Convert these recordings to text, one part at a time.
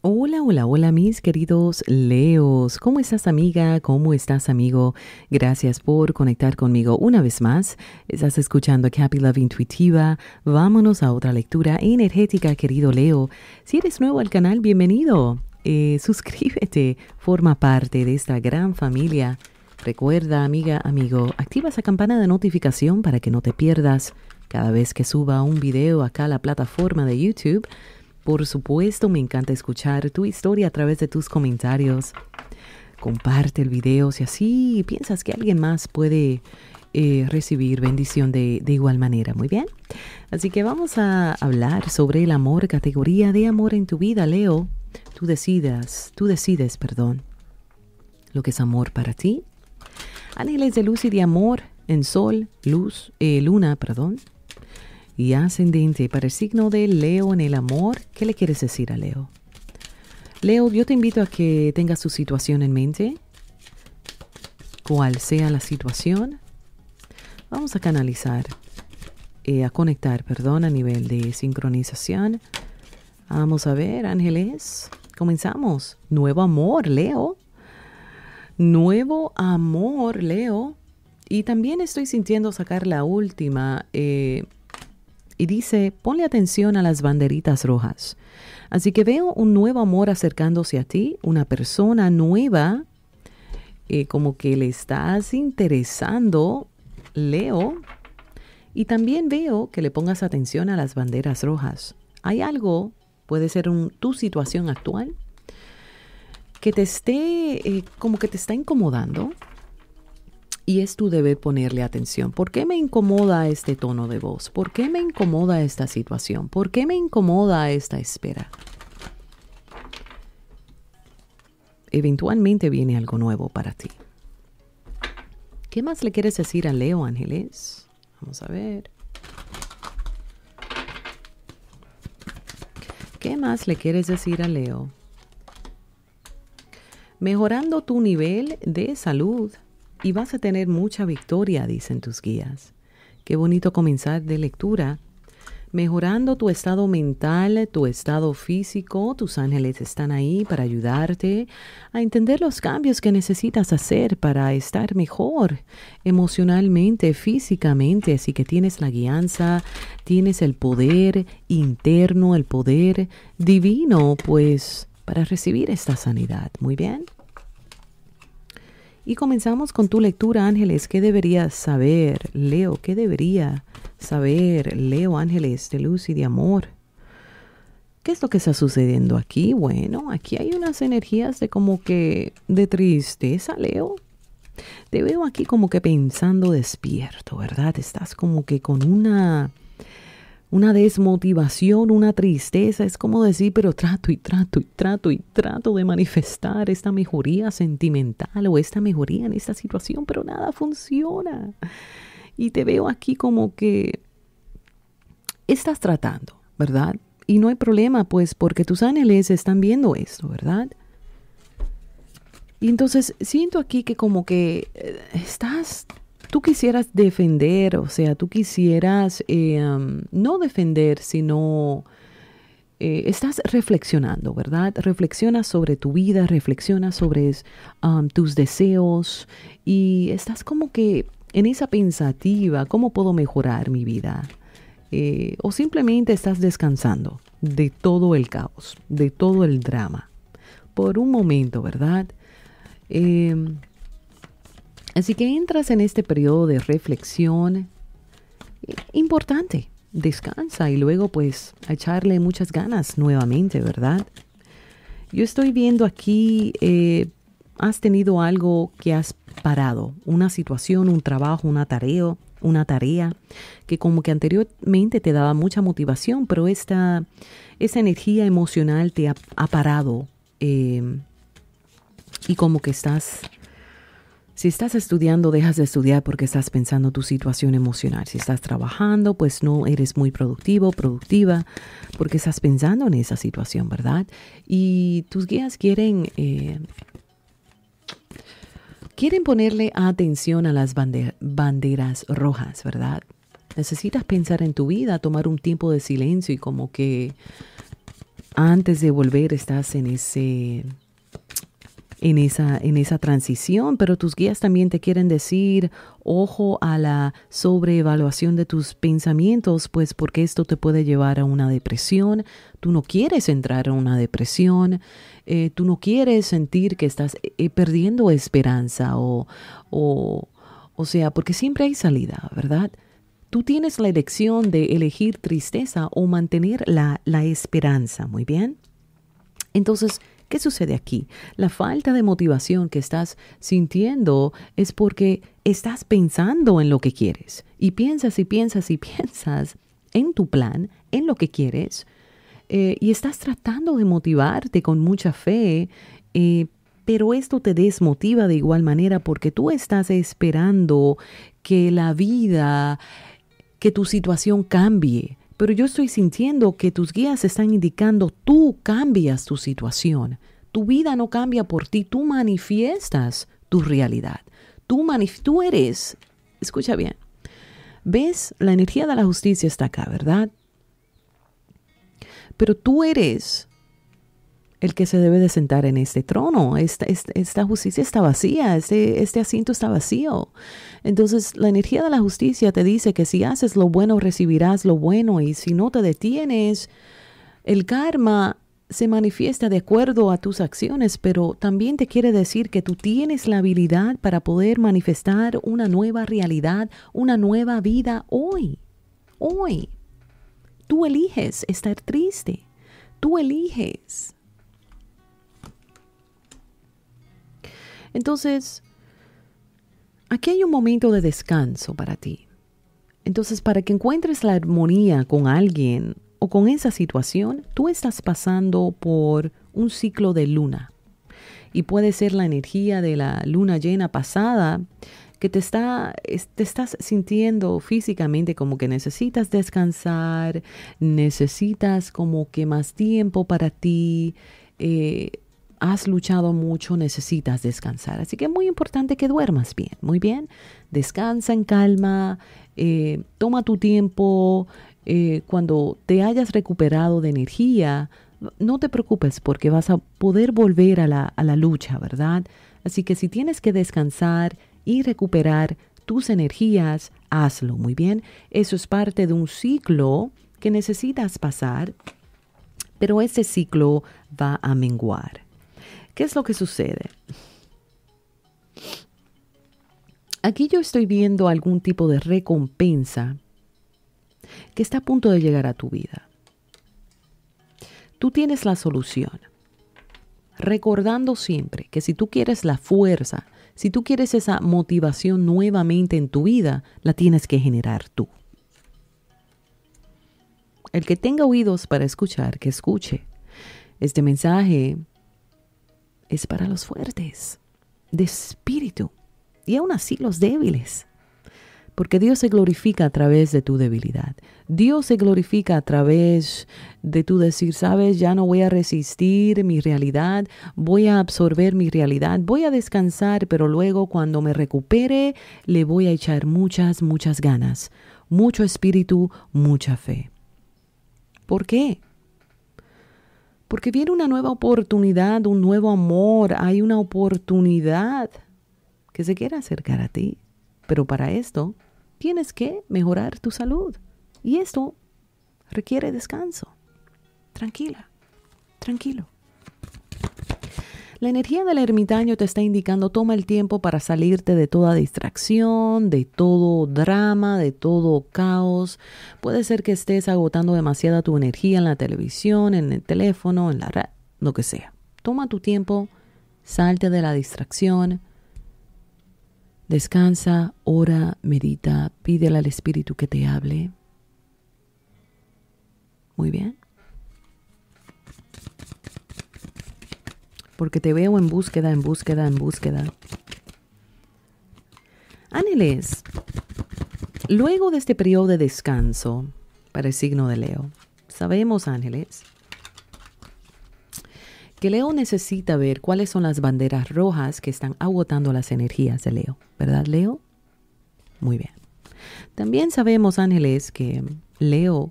Hola, hola, hola mis queridos Leos. ¿Cómo estás amiga? ¿Cómo estás amigo? Gracias por conectar conmigo una vez más. Estás escuchando Happy Love Intuitiva. Vámonos a otra lectura energética, querido Leo. Si eres nuevo al canal, bienvenido. Eh, suscríbete, forma parte de esta gran familia Recuerda, amiga, amigo, activa esa campana de notificación para que no te pierdas cada vez que suba un video acá a la plataforma de YouTube. Por supuesto, me encanta escuchar tu historia a través de tus comentarios. Comparte el video si así piensas que alguien más puede eh, recibir bendición de, de, igual manera. Muy bien. Así que vamos a hablar sobre el amor, categoría de amor en tu vida, Leo. Tú decidas, tú decides, perdón, lo que es amor para ti ángeles de luz y de amor en sol, luz, eh, luna, perdón, y ascendente para el signo de Leo en el amor. ¿Qué le quieres decir a Leo? Leo, yo te invito a que tengas su situación en mente, cual sea la situación. Vamos a canalizar, eh, a conectar, perdón, a nivel de sincronización. Vamos a ver, ángeles, comenzamos. Nuevo amor, Leo nuevo amor, Leo. Y también estoy sintiendo sacar la última. Eh, y dice, ponle atención a las banderitas rojas. Así que veo un nuevo amor acercándose a ti, una persona nueva, eh, como que le estás interesando, Leo. Y también veo que le pongas atención a las banderas rojas. Hay algo, puede ser un, tu situación actual, que te esté, eh, como que te está incomodando, y es tu deber ponerle atención. ¿Por qué me incomoda este tono de voz? ¿Por qué me incomoda esta situación? ¿Por qué me incomoda esta espera? Eventualmente viene algo nuevo para ti. ¿Qué más le quieres decir a Leo Ángeles? Vamos a ver. ¿Qué más le quieres decir a Leo? mejorando tu nivel de salud y vas a tener mucha victoria, dicen tus guías. Qué bonito comenzar de lectura. Mejorando tu estado mental, tu estado físico, tus ángeles están ahí para ayudarte a entender los cambios que necesitas hacer para estar mejor emocionalmente, físicamente. Así que tienes la guianza, tienes el poder interno, el poder divino, pues para recibir esta sanidad. Muy bien. Y comenzamos con tu lectura, Ángeles. ¿Qué deberías saber, Leo? ¿Qué debería saber, Leo Ángeles, de luz y de amor? ¿Qué es lo que está sucediendo aquí? Bueno, aquí hay unas energías de como que de tristeza, Leo. Te veo aquí como que pensando despierto, ¿verdad? Estás como que con una una desmotivación, una tristeza. Es como decir, pero trato y trato y trato y trato de manifestar esta mejoría sentimental o esta mejoría en esta situación, pero nada funciona. Y te veo aquí como que estás tratando, ¿verdad? Y no hay problema, pues, porque tus ángeles están viendo esto, ¿verdad? Y entonces siento aquí que como que eh, estás tú quisieras defender, o sea, tú quisieras eh, no defender, sino eh, estás reflexionando, ¿verdad? Reflexionas sobre tu vida, reflexionas sobre tus deseos y estás como que en esa pensativa, ¿cómo puedo mejorar mi vida? Eh, o simplemente estás descansando de todo el caos, de todo el drama. Por un momento, ¿verdad? Em, Así que entras en este periodo de reflexión eh, importante. Descansa y luego pues a echarle muchas ganas nuevamente, ¿verdad? Yo estoy viendo aquí, eh, has tenido algo que has parado, una situación, un trabajo, una tarea, una tarea que como que anteriormente te daba mucha motivación, pero esta, esa energía emocional te ha, parado eh, y como que estás si estás estudiando, dejas de estudiar porque estás pensando tu situación emocional. Si estás trabajando, pues no eres muy productivo, productiva, porque estás pensando en esa situación, ¿verdad? Y tus guías quieren, eh, quieren ponerle atención a las banderas rojas, ¿verdad? Necesitas pensar en tu vida, tomar un tiempo de silencio y como que antes de volver estás en ese en esa, en esa transición, pero tus guías también te quieren decir, ojo a la sobreevaluación de tus pensamientos, pues porque esto te puede llevar a una depresión, tú no quieres entrar a una depresión, eh, tú no quieres sentir que estás eh, eh, perdiendo esperanza o, o, o sea, porque siempre hay salida, ¿verdad? Tú tienes la elección de elegir tristeza o mantener la, la esperanza, muy bien. Entonces, ¿Qué sucede aquí? La falta de motivación que estás sintiendo es porque estás pensando en lo que quieres y piensas y piensas y piensas en tu plan, en lo que quieres, eh, y estás tratando de motivarte con mucha fe, eh, pero esto te desmotiva de igual manera porque tú estás esperando que la vida, que tu situación cambie, pero yo estoy sintiendo que tus guías están indicando, tú cambias tu situación, tu vida no cambia por ti, tú manifiestas tu realidad, tú, tú eres, escucha bien, ves, la energía de la justicia está acá, ¿verdad? Pero tú eres el que se debe de sentar en este trono. Esta, justicia está vacía, este, este, asiento está vacío. Entonces la energía de la justicia te dice que si haces lo bueno recibirás lo bueno y si no te detienes, el karma se manifiesta de acuerdo a tus acciones, pero también te quiere decir que tú tienes la habilidad para poder manifestar una nueva realidad, una nueva vida hoy, hoy. Tú eliges estar triste, tú eliges Entonces, aquí hay un momento de descanso para ti. Entonces, para que encuentres la armonía con alguien o con esa situación, tú estás pasando por un ciclo de luna. Y puede ser la energía de la luna llena pasada que te, está, te estás sintiendo físicamente como que necesitas descansar, necesitas como que más tiempo para ti. Eh, has luchado mucho, necesitas descansar. Así que es muy importante que duermas bien, muy bien. Descansa en calma, eh, toma tu tiempo. Eh, cuando te hayas recuperado de energía, no te preocupes porque vas a poder volver a la, a la lucha, ¿verdad? Así que si tienes que descansar y recuperar tus energías, hazlo, muy bien. Eso es parte de un ciclo que necesitas pasar, pero ese ciclo va a menguar. ¿Qué es lo que sucede? Aquí yo estoy viendo algún tipo de recompensa que está a punto de llegar a tu vida. Tú tienes la solución. Recordando siempre que si tú quieres la fuerza, si tú quieres esa motivación nuevamente en tu vida, la tienes que generar tú. El que tenga oídos para escuchar, que escuche. Este mensaje es para los fuertes, de espíritu, y aún así los débiles. Porque Dios se glorifica a través de tu debilidad. Dios se glorifica a través de tu decir, sabes, ya no voy a resistir mi realidad, voy a absorber mi realidad, voy a descansar, pero luego cuando me recupere le voy a echar muchas, muchas ganas, mucho espíritu, mucha fe. ¿Por qué? Porque viene una nueva oportunidad, un nuevo amor, hay una oportunidad que se quiere acercar a ti. Pero para esto tienes que mejorar tu salud. Y esto requiere descanso. Tranquila, tranquilo. La energía del ermitaño te está indicando toma el tiempo para salirte de toda distracción, de todo drama, de todo caos. Puede ser que estés agotando demasiada tu energía en la televisión, en el teléfono, en la red, lo que sea. Toma tu tiempo, salte de la distracción. Descansa, ora, medita, pídele al Espíritu que te hable. Muy bien. porque te veo en búsqueda, en búsqueda, en búsqueda. Ángeles, luego de este periodo de descanso para el signo de Leo, sabemos, Ángeles, que Leo necesita ver cuáles son las banderas rojas que están agotando las energías de Leo, ¿verdad, Leo? Muy bien. También sabemos, Ángeles, que Leo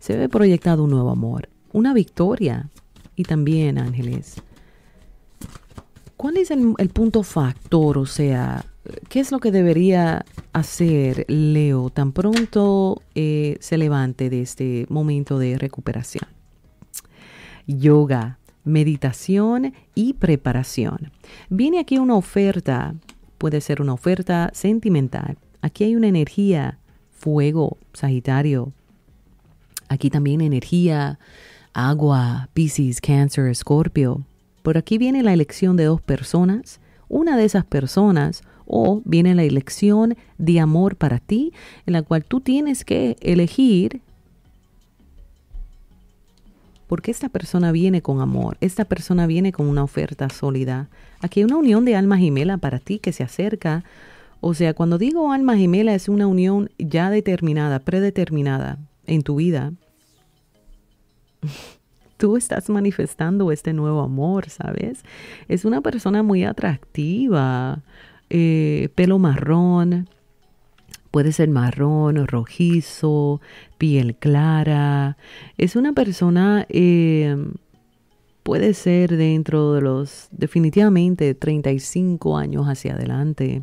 se ve proyectado un nuevo amor, una victoria y también, Ángeles, ¿cuál es el, punto factor? O sea, ¿qué es lo que debería hacer Leo tan pronto eh, se levante de este momento de recuperación? Yoga, meditación y preparación. Viene aquí una oferta, puede ser una oferta sentimental. Aquí hay una energía, fuego, Sagitario. Aquí también energía Agua, Pisces, Cáncer, Escorpio. Por aquí viene la elección de dos personas. Una de esas personas o viene la elección de amor para ti, en la cual tú tienes que elegir porque esta persona viene con amor, esta persona viene con una oferta sólida. Aquí hay una unión de alma gemela para ti que se acerca. O sea, cuando digo alma gemela es una unión ya determinada, predeterminada en tu vida, Tú estás manifestando este nuevo amor, ¿sabes? Es una persona muy atractiva, eh, pelo marrón, puede ser marrón, rojizo, piel clara. Es una persona... Eh, puede ser dentro de los definitivamente 35 años hacia adelante.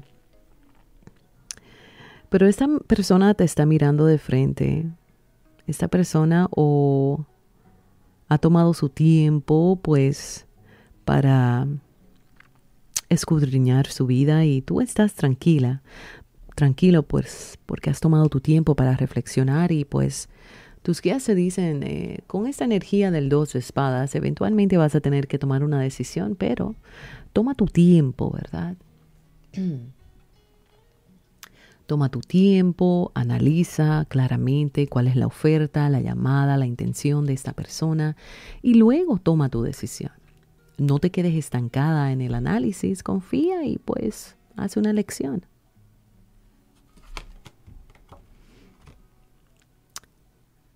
Pero esta persona te está mirando de frente. Esta persona o ha tomado su tiempo pues para escudriñar su vida y tú estás tranquila, tranquilo pues porque has tomado tu tiempo para reflexionar y pues tus guías se dicen, eh, con esta energía del dos de espadas, eventualmente vas a tener que tomar una decisión, pero toma tu tiempo, ¿verdad? Toma tu tiempo, analiza claramente cuál es la oferta, la llamada, la intención de esta persona y luego toma tu decisión. No te quedes estancada en el análisis, confía y pues haz una elección.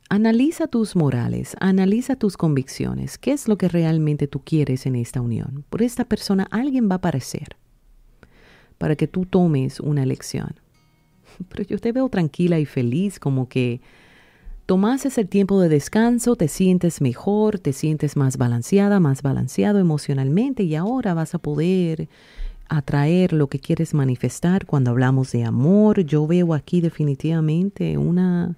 Analiza tus morales, analiza tus convicciones, qué es lo que realmente tú quieres en esta unión. Por esta persona alguien va a aparecer para que tú tomes una elección. pero yo te veo tranquila y feliz, como que tomases el tiempo de descanso, te sientes mejor, te sientes más balanceada, más balanceado emocionalmente y ahora vas a poder atraer lo que quieres manifestar cuando hablamos de amor. Yo veo aquí definitivamente una,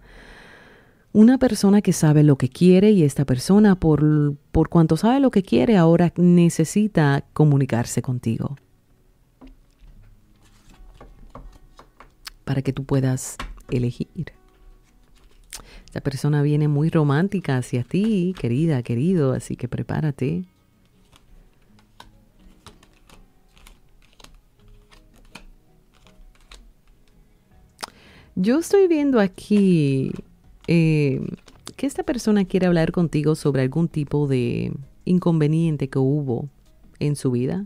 una persona que sabe lo que quiere y esta persona por, por cuanto sabe lo que quiere ahora necesita comunicarse contigo. para que tú puedas elegir. Esta persona viene muy romántica hacia ti, querida, querido, así que prepárate. Yo estoy viendo aquí eh, que esta persona quiere hablar contigo sobre algún tipo de inconveniente que hubo en su vida.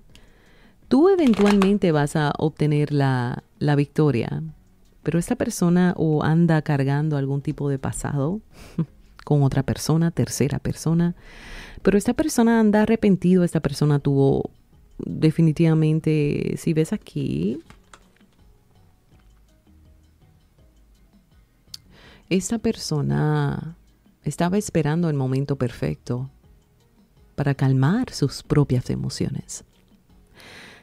Tú eventualmente vas a obtener la, la victoria, pero esta persona o anda cargando algún tipo de pasado con otra persona, tercera persona, pero esta persona anda arrepentido, esta persona tuvo definitivamente, si ves aquí, esta persona estaba esperando el momento perfecto para calmar sus propias emociones.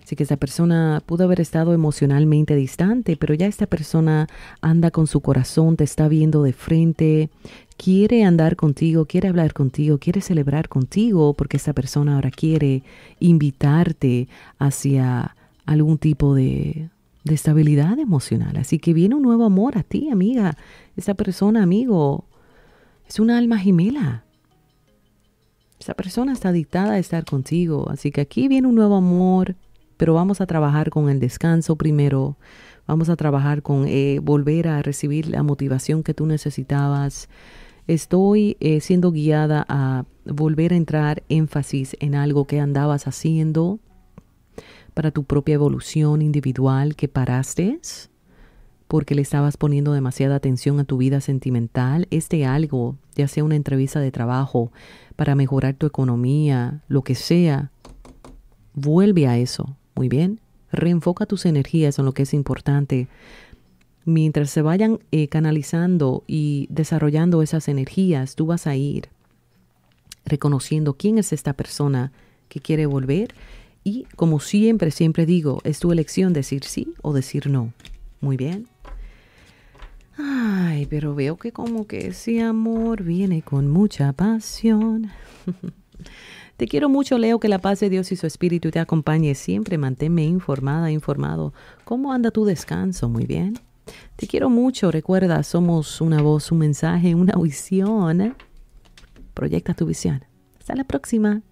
Así que esa persona pudo haber estado emocionalmente distante, pero ya esta persona anda con su corazón, te está viendo de frente, quiere andar contigo, quiere hablar contigo, quiere celebrar contigo, porque esta persona ahora quiere invitarte hacia algún tipo de, estabilidad emocional. Así que viene un nuevo amor a ti, amiga. Esa persona, amigo, es una alma gemela. Esa persona está dictada a estar contigo. Así que aquí viene un nuevo amor, pero vamos a trabajar con el descanso primero, vamos a trabajar con eh, volver a recibir la motivación que tú necesitabas. Estoy eh, siendo guiada a volver a entrar énfasis en algo que andabas haciendo para tu propia evolución individual que paraste porque le estabas poniendo demasiada atención a tu vida sentimental, este algo, ya sea una entrevista de trabajo, para mejorar tu economía, lo que sea, vuelve a eso, muy bien, reenfoca tus energías en lo que es importante. Mientras se vayan eh, canalizando y desarrollando esas energías, tú vas a ir reconociendo quién es esta persona que quiere volver. Y como siempre, siempre digo, es tu elección decir sí o decir no. Muy bien. Ay, pero veo que como que ese amor viene con mucha pasión. Te quiero mucho, Leo, que la paz de Dios y su espíritu te acompañe siempre. Manténme informada, informado. ¿Cómo anda tu descanso? Muy bien. Te quiero mucho, recuerda, somos una voz, un mensaje, una visión. Proyecta tu visión. Hasta la próxima.